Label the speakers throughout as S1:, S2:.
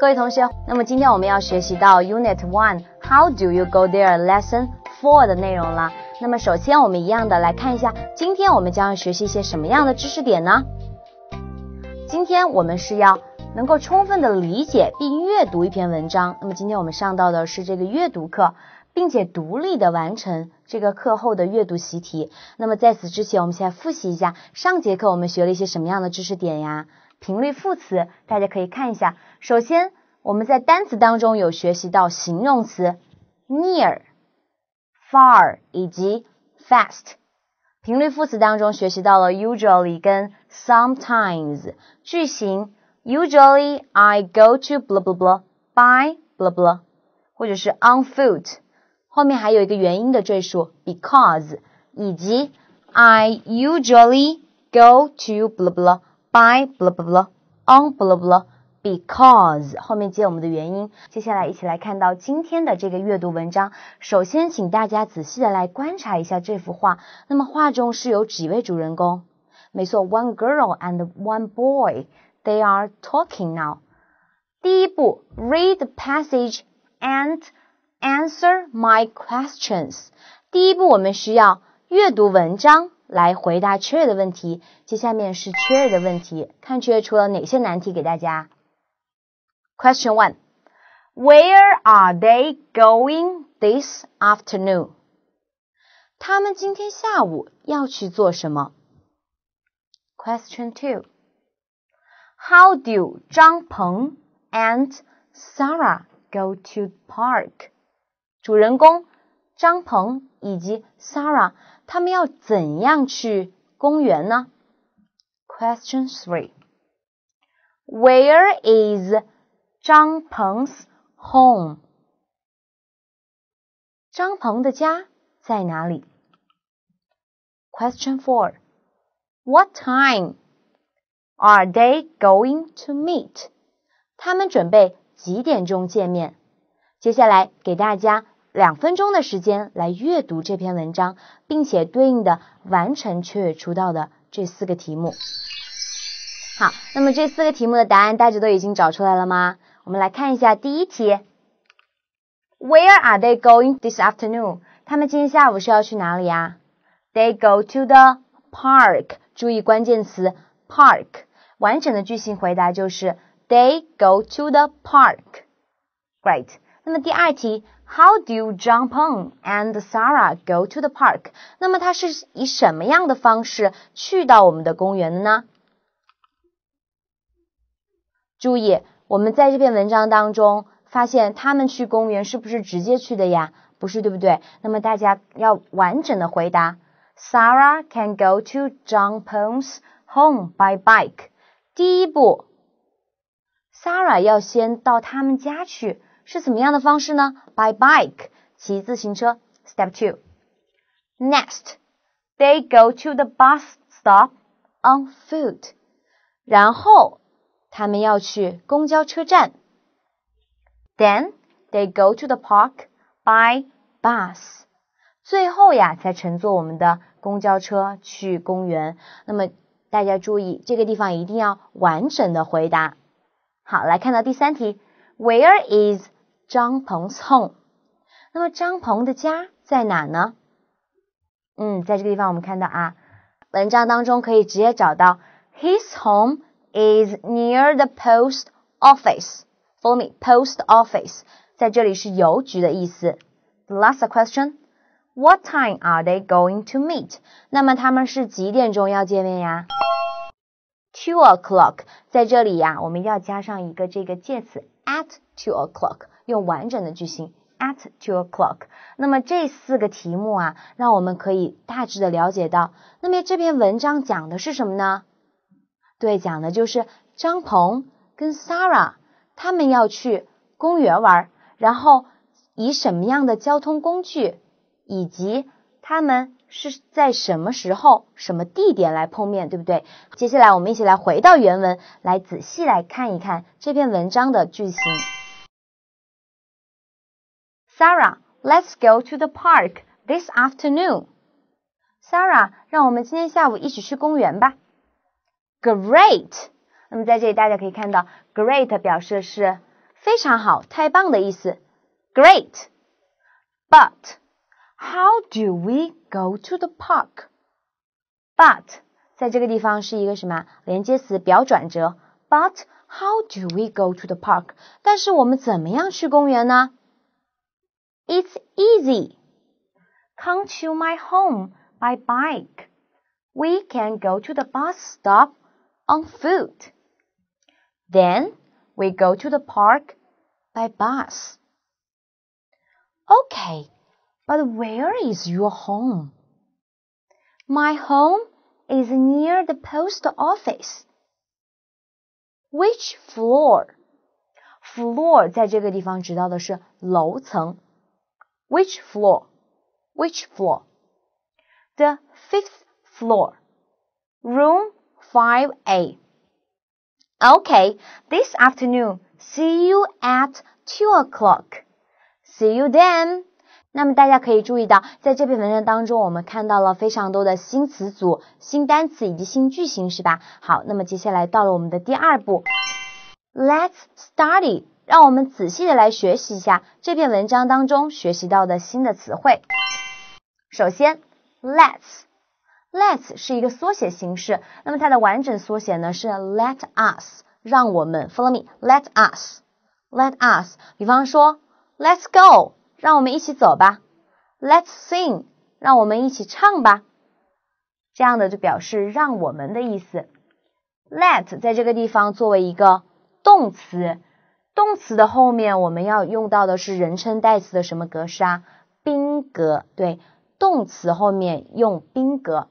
S1: 各位同学，那么今天我们要学习到 Unit One How Do You Go There Lesson Four 的内容了。那么首先我们一样的来看一下，今天我们将要学习一些什么样的知识点呢？今天我们是要能够充分的理解并阅读一篇文章。那么今天我们上到的是这个阅读课，并且独立的完成这个课后的阅读习题。那么在此之前，我们先来复习一下上节课我们学了一些什么样的知识点呀？频率副词，大家可以看一下。首先，我们在单词当中有学习到形容词 near、far 以及 fast。频率副词当中学习到了 usually 跟 sometimes。句型：usually I go to blah blah blah by blah blah，或者是 on foot。后面还有一个原因的赘述，because 以及 I usually go to blah blah。by blah blah blah on blah blah because 后面接我们的元音。接下来一起来看到今天的这个阅读文章。首先，请大家仔细的来观察一下这幅画。那么画中是有几位主人公？没错，one girl and one boy。They are talking now. 第一步，read the passage and answer my questions. 第一步，我们需要阅读文章。来回答 Cherry 的问题。接下面是 Cherry 的问题，看 Cherry 出了哪些难题给大家。Question one: Where are they going this afternoon? 他们今天下午要去做什么？Question 他们今天下午要去做什么？Question two: How do 张鹏 and Sarah go to park? 主人公张鹏以及 Sarah 他们要怎样去公园呢？Question three. Where is Zhang Peng's home? 张鹏的家在哪里？Question four. What time are they going to meet? 他们准备几点钟见面？接下来给大家。两分钟的时间来阅读这篇文章，并且对应的完成雀跃出道的这四个题目。好，那么这四个题目的答案大家都已经找出来了吗？我们来看一下第一题：Where are they going this afternoon？他们今天下午是要去哪里呀？They go to the park。注意关键词 park。完整的句型回答就是 They go to the park。Great。那么第二题，How do John Peng and Sarah go to the park？那么他是以什么样的方式去到我们的公园的呢？注意，我们在这篇文章当中发现，他们去公园是不是直接去的呀？不是，对不对？那么大家要完整的回答。Sarah can go to John Peng's home by bike。第一步，Sarah 要先到他们家去。是怎么样的方式呢？By bike，骑自行车。Step two. Next, they go to the bus stop on foot. 然后他们要去公交车站。Then they go to the park by bus. 最后呀，才乘坐我们的公交车去公园。那么大家注意，这个地方一定要完整的回答。好，来看到第三题，Where is 张鹏 's home，那么张鹏的家在哪呢？嗯，在这个地方我们看到啊，文章当中可以直接找到，His home is near the post office。f o r me，post office 在这里是邮局的意思。The Last question，What time are they going to meet？那么他们是几点钟要见面呀？Two o'clock，在这里呀，我们要加上一个这个介词 at two o'clock。用完整的句型 at two o'clock。那么这四个题目啊，让我们可以大致的了解到，那么这篇文章讲的是什么呢？对，讲的就是张鹏跟 Sarah 他们要去公园玩，然后以什么样的交通工具，以及他们是在什么时候、什么地点来碰面，对不对？接下来我们一起来回到原文，来仔细来看一看这篇文章的句型。Sarah, let's go to the park this afternoon. Sarah，让我们今天下午一起去公园吧。Great！那么在这里大家可以看到，great 表示的是非常好、太棒的意思。Great。But how do we go to the park? But 在这个地方是一个什么连接词表转折。But how do we go to the park? 但是我们怎么样去公园呢？it's easy. Come to my home by bike. We can go to the bus stop on foot. Then we go to the park by bus. Okay, but where is your home? My home is near the post office. Which floor? Floor 在这个地方指到的是楼层。which floor? Which floor? The fifth floor. Room 5A. Okay, this afternoon. See you at two o'clock. See you then. 那么大家可以注意到，在这篇文章当中，我们看到了非常多的新词组、新单词以及新句型，是吧？好，那么接下来到了我们的第二步，Let's study。让我们仔细的来学习一下这篇文章当中学习到的新的词汇。首先，let's，let's 是一个缩写形式，那么它的完整缩写呢是 let us，让我们。Follow me，let us，let us。比方说，let's go，让我们一起走吧。let's sing，让我们一起唱吧。这样的就表示让我们的意思。let 在这个地方作为一个动词。动词的后面我们要用到的是人称代词的什么格式啊？宾格。对，动词后面用宾格。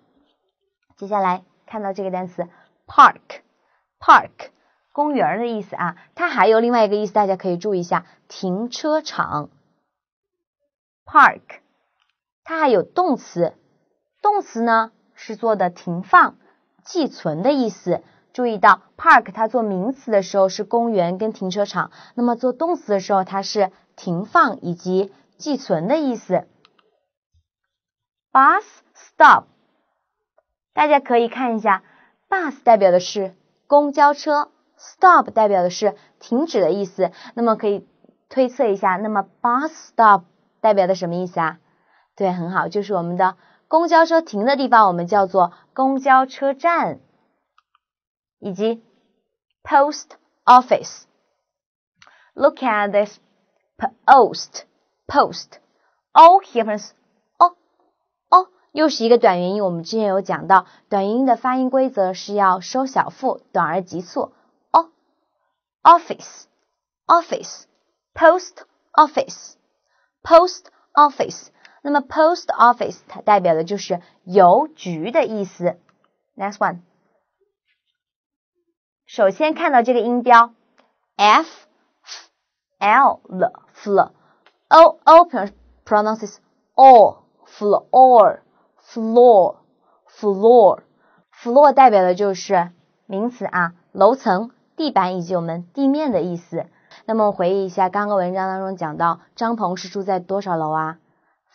S1: 接下来看到这个单词 park，park 公园的意思啊，它还有另外一个意思，大家可以注意一下，停车场。park 它还有动词，动词呢是做的停放、寄存的意思。注意到 park 它做名词的时候是公园跟停车场，那么做动词的时候它是停放以及寄存的意思。bus stop，大家可以看一下，bus 代表的是公交车，stop 代表的是停止的意思，那么可以推测一下，那么 bus stop 代表的什么意思啊？对，很好，就是我们的公交车停的地方，我们叫做公交车站。以及 post office。Look at this post post all happens o o 又是一个短元音。我们之前有讲到，短元音的发音规则是要收小腹，短而急促。o office office post office post office。那么 post office 它代表的就是邮局的意思。Next one。首先看到这个音标 f l l fl o o pronounces all floor floor floor floor，floor 代表的就是名词啊，楼层、地板以及我们地面的意思。那么回忆一下，刚刚文章当中讲到张鹏是住在多少楼啊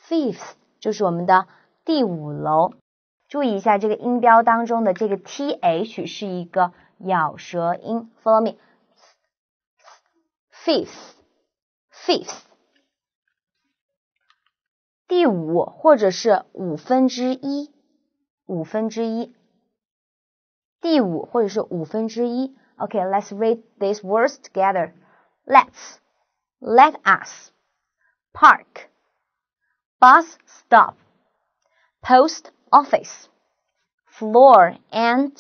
S1: ？Fifth 就是我们的第五楼。注意一下这个音标当中的这个 th 是一个。咬舌音。Follow me. Fifth, Okay, 第五或者是五分之一，五分之一。第五或者是五分之一。Okay, let's read these words together. Let's, let us, park, bus stop, post office, floor and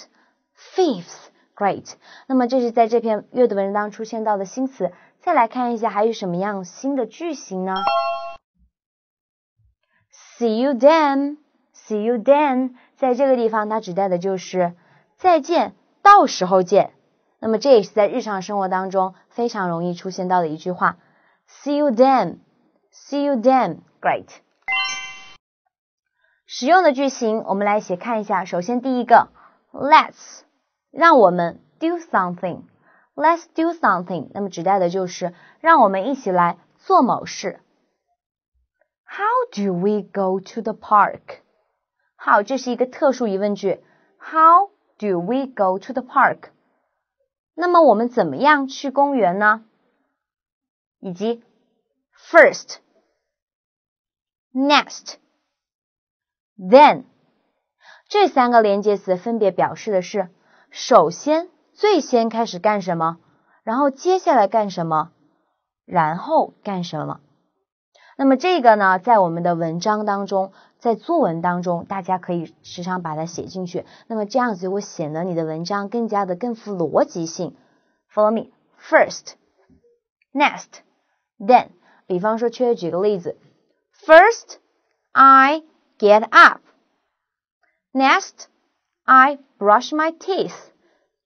S1: fifth. Great，那么这是在这篇阅读文章当中出现到的新词。再来看一下，还有什么样新的句型呢？See you then，See you then，在这个地方它指代的就是再见，到时候见。那么这也是在日常生活当中非常容易出现到的一句话。See you then，See you then，Great。使用的句型我们来写看一下。首先第一个，Let's。让我们 do something。Let's do something，那么指代的就是让我们一起来做某事。How do we go to the park？好，这是一个特殊疑问句。How do we go to the park？那么我们怎么样去公园呢？以及 first、next、then 这三个连接词分别表示的是。首先，最先开始干什么，然后接下来干什么，然后干什么？那么这个呢，在我们的文章当中，在作文当中，大家可以时常把它写进去。那么这样子会显得你的文章更加的更富逻辑性。Follow me. First, next, then. 比方说，缺举个例子。First, I get up. Next. I brush my teeth,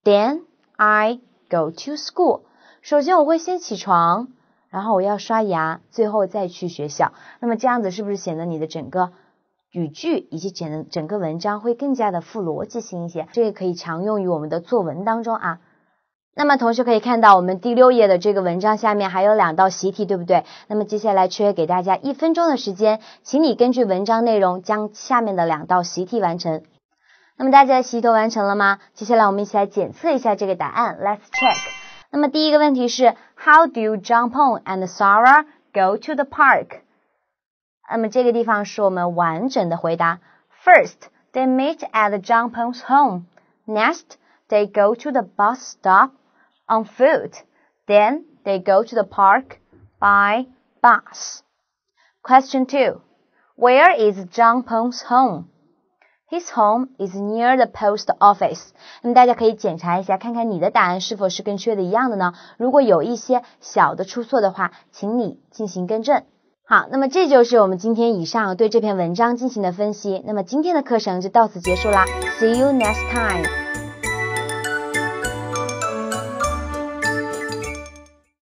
S1: then I go to school. 首先我会先起床，然后我要刷牙，最后再去学校。那么这样子是不是显得你的整个语句以及整整个文章会更加的富逻辑性一些？这个可以常用于我们的作文当中啊。那么同学可以看到，我们第六页的这个文章下面还有两道习题，对不对？那么接下来缺给大家一分钟的时间，请你根据文章内容将下面的两道习题完成。那么大家的习题都完成了吗？接下来我们一起来检测一下这个答案，Let's check。那么第一个问题是，How do Jongpong and Sarah go to the park？那么这个地方是我们完整的回答。First, they meet at Jongpong's home. Next, they go to the bus stop on foot. Then they go to the park by bus. Question two, Where is Jongpong's home? His home is near the post office。那么大家可以检查一下，看看你的答案是否是跟缺的一样的呢？如果有一些小的出错的话，请你进行更正。好，那么这就是我们今天以上对这篇文章进行的分析。那么今天的课程就到此结束啦。See you next time.